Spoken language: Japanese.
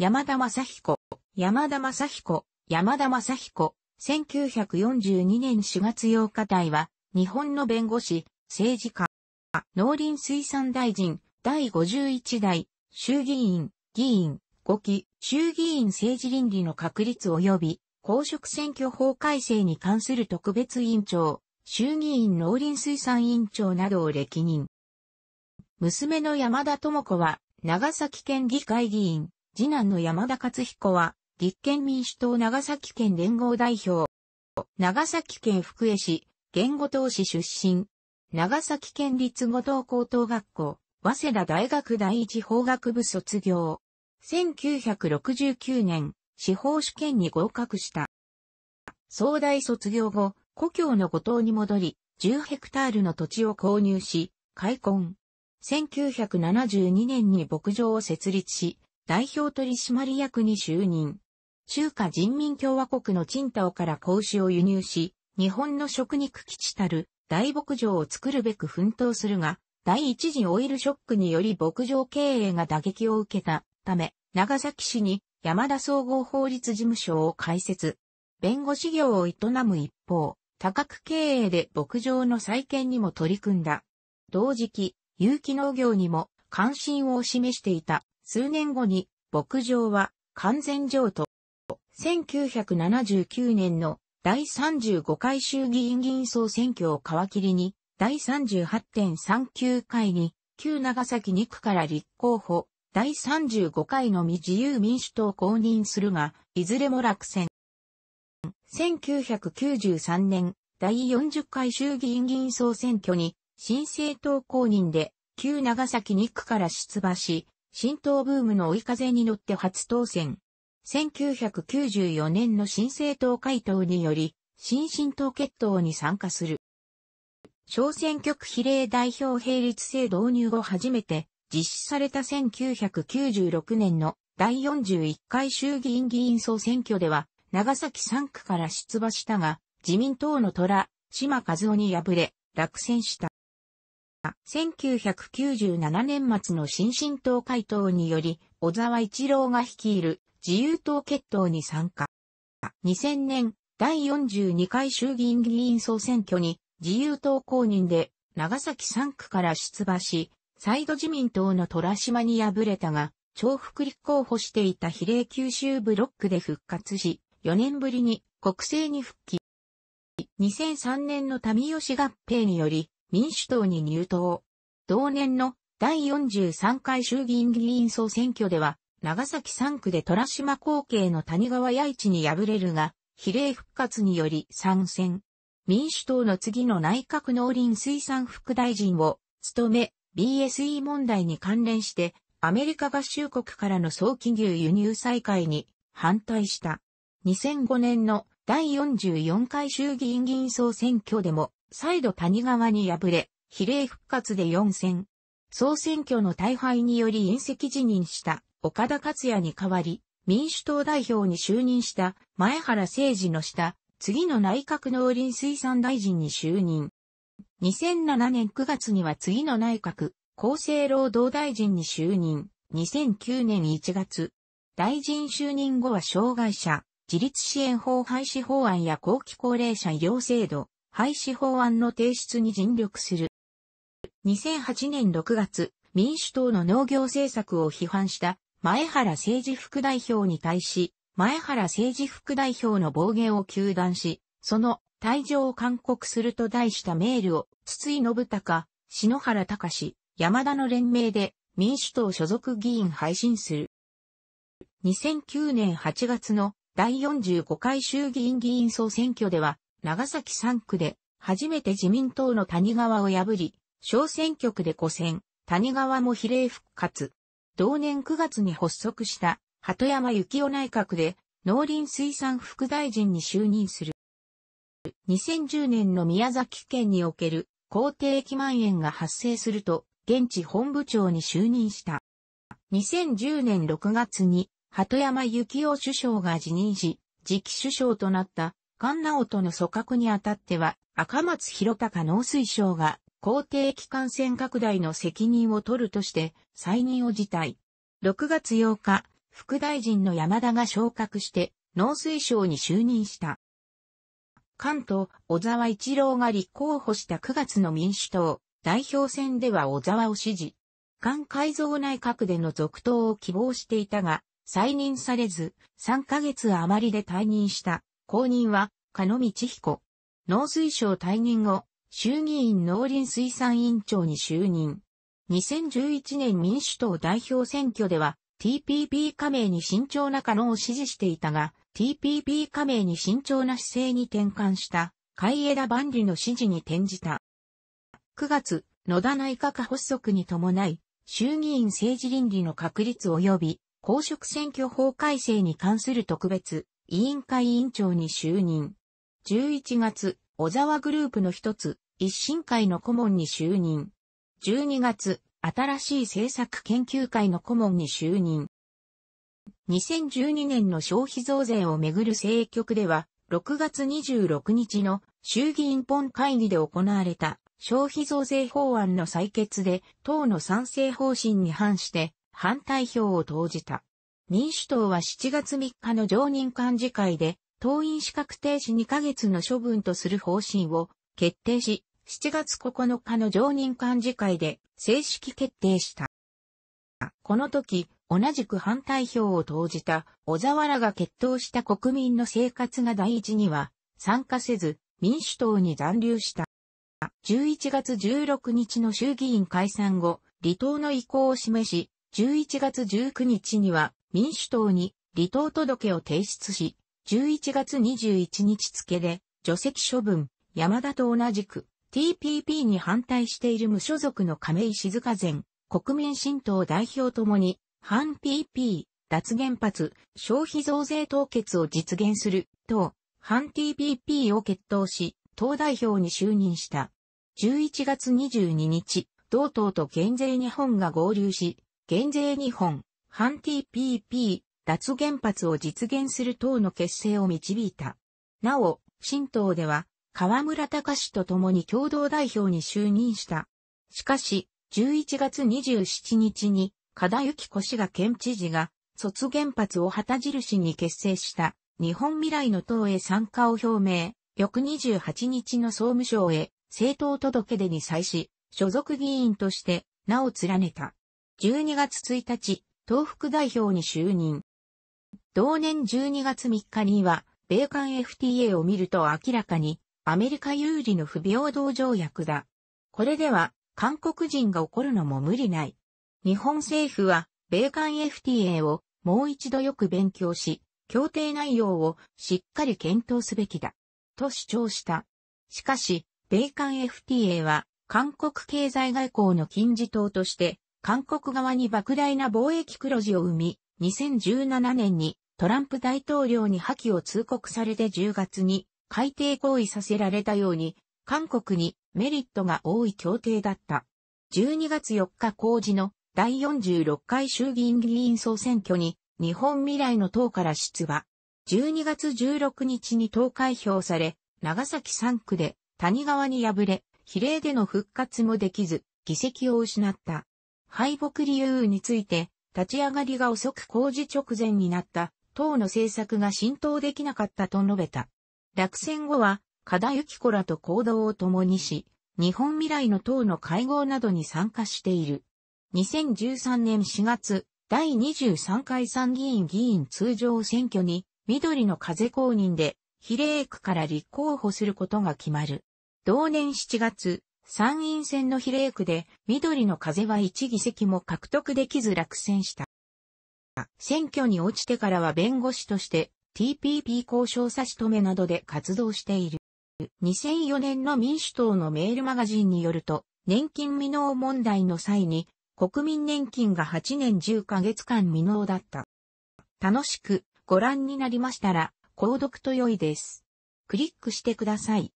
山田正彦、山田正彦、山田正彦、1942年4月8日台は、日本の弁護士、政治家、農林水産大臣、第51代、衆議院、議員、5期、衆議院政治倫理の確立及び、公職選挙法改正に関する特別委員長、衆議院農林水産委員長などを歴任。娘の山田智子は、長崎県議会議員、次男の山田勝彦は、立憲民主党長崎県連合代表。長崎県福江市、言語党市出身。長崎県立五島高等学校、早稲田大学第一法学部卒業。1969年、司法試験に合格した。総大卒業後、故郷の五島に戻り、10ヘクタールの土地を購入し、開墾。1972年に牧場を設立し、代表取締役に就任。中華人民共和国のチンから格子を輸入し、日本の食肉基地たる大牧場を作るべく奮闘するが、第一次オイルショックにより牧場経営が打撃を受けたため、長崎市に山田総合法律事務所を開設。弁護士業を営む一方、多角経営で牧場の再建にも取り組んだ。同時期、有機農業にも関心を示していた数年後に牧場は完全譲渡。1979年の第35回衆議院議員総選挙を皮切りに、第38.39回に、旧長崎2区から立候補、第35回のみ自由民主党公認するが、いずれも落選。1993年、第40回衆議院議員総選挙に、新政党公認で、旧長崎2区から出馬し、新党ブームの追い風に乗って初当選。1994年の新政党回答により、新進党決闘に参加する。小選挙区比例代表並立制導入後初めて実施された1996年の第41回衆議院議員総選挙では長崎3区から出馬したが自民党の虎、島和夫に敗れ落選した。1997年末の新進党回答により、小沢一郎が率いる自由党決闘に参加。2000年、第42回衆議院議員総選挙に自由党公認で長崎3区から出馬し、再度自民党の虎島に敗れたが、重複立候補していた比例九州ブロックで復活し、4年ぶりに国政に復帰。2003年の民吉合併により、民主党に入党。同年の第43回衆議院議員総選挙では、長崎3区で虎島後継の谷川八一に敗れるが、比例復活により参戦。民主党の次の内閣農林水産副大臣を務め、BSE 問題に関連して、アメリカ合衆国からの早期牛輸入再開に反対した。2005年の第44回衆議院議員総選挙でも再度谷川に敗れ、比例復活で4選。総選挙の大敗により隕石辞任した岡田克也に代わり、民主党代表に就任した前原誠二の下、次の内閣農林水産大臣に就任。2007年9月には次の内閣、厚生労働大臣に就任。2009年1月、大臣就任後は障害者、自立支援法廃止法案や後期高齢者医療制度、廃止法案の提出に尽力する。2008年6月、民主党の農業政策を批判した前原政治副代表に対し、前原政治副代表の暴言を求断し、その退場を勧告すると題したメールを、筒井信孝、篠原隆、山田の連名で民主党所属議員配信する。2009年8月の第45回衆議院議員総選挙では、長崎3区で、初めて自民党の谷川を破り、小選挙区で5選、谷川も比例復活。同年9月に発足した、鳩山幸雄内閣で、農林水産副大臣に就任する。2010年の宮崎県における公定駅万円が発生すると、現地本部長に就任した。2010年6月に、鳩山幸雄首相が辞任し、次期首相となった菅直人の組閣にあたっては、赤松博隆農水省が、皇帝機関線拡大の責任を取るとして、再任を辞退。6月8日、副大臣の山田が昇格して、農水省に就任した。関東、小沢一郎が立候補した9月の民主党、代表選では小沢を支持。菅改造内閣での続投を希望していたが、再任されず、3ヶ月余りで退任した。公認は、加野道彦。農水省退任後、衆議院農林水産委員長に就任。2011年民主党代表選挙では、TPP 加盟に慎重な加納を支持していたが、TPP 加盟に慎重な姿勢に転換した、海田万里の支持に転じた。9月、野田内閣発足に伴い、衆議院政治倫理の確立及び公職選挙法改正に関する特別委員会委員長に就任。11月、小沢グループの一つ、一審会の顧問に就任。12月、新しい政策研究会の顧問に就任。2012年の消費増税をめぐる政局では、6月26日の衆議院本会議で行われた消費増税法案の採決で党の賛成方針に反して反対票を投じた。民主党は7月3日の常任幹事会で、党員資格停止2ヶ月の処分とする方針を決定し、7月9日の常任幹事会で正式決定した。この時、同じく反対票を投じた小沢らが決闘した国民の生活が第一には参加せず民主党に残留した。11月16日の衆議院解散後、離党の意向を示し、11月19日には民主党に離党届を提出し、11月21日付で除籍処分、山田と同じく TPP に反対している無所属の亀井静香前、国民新党代表ともに、反 PP、脱原発、消費増税凍結を実現する、と、反 TPP を決闘し、党代表に就任した。11月22日、同党と減税日本が合流し、減税日本、反 TPP、脱原発を実現する党の結成を導いた。なお、新党では、河村隆史と共に共同代表に就任した。しかし、11月27日に、加田幸子氏が県知事が、卒原発を旗印に結成した、日本未来の党へ参加を表明、翌28日の総務省へ、政党届出に際し、所属議員として、名を連ねた。12月1日、東北代表に就任。同年12月3日には、米韓 FTA を見ると明らかに、アメリカ有利の不平等条約だ。これでは、韓国人が怒るのも無理ない。日本政府は、米韓 FTA をもう一度よく勉強し、協定内容をしっかり検討すべきだ。と主張した。しかし、米韓 FTA は、韓国経済外交の金字塔として、韓国側に莫大な貿易黒字を生み、2017年にトランプ大統領に破棄を通告されて10月に改定行為させられたように、韓国にメリットが多い協定だった。12月4日公示の第46回衆議院議員総選挙に日本未来の党から出馬。12月16日に党開票され、長崎3区で谷川に敗れ、比例での復活もできず、議席を失った。敗北理由について、立ち上がりが遅く工事直前になった党の政策が浸透できなかったと述べた。落選後は、加田幸子らと行動を共にし、日本未来の党の会合などに参加している。2013年4月、第23回参議院議員通常選挙に、緑の風公認で、比例区から立候補することが決まる。同年7月、参院選の比例区で、緑の風は1議席も獲得できず落選した。選挙に落ちてからは弁護士として TPP 交渉差し止めなどで活動している。2004年の民主党のメールマガジンによると、年金未納問題の際に、国民年金が8年10ヶ月間未納だった。楽しくご覧になりましたら、購読と良いです。クリックしてください。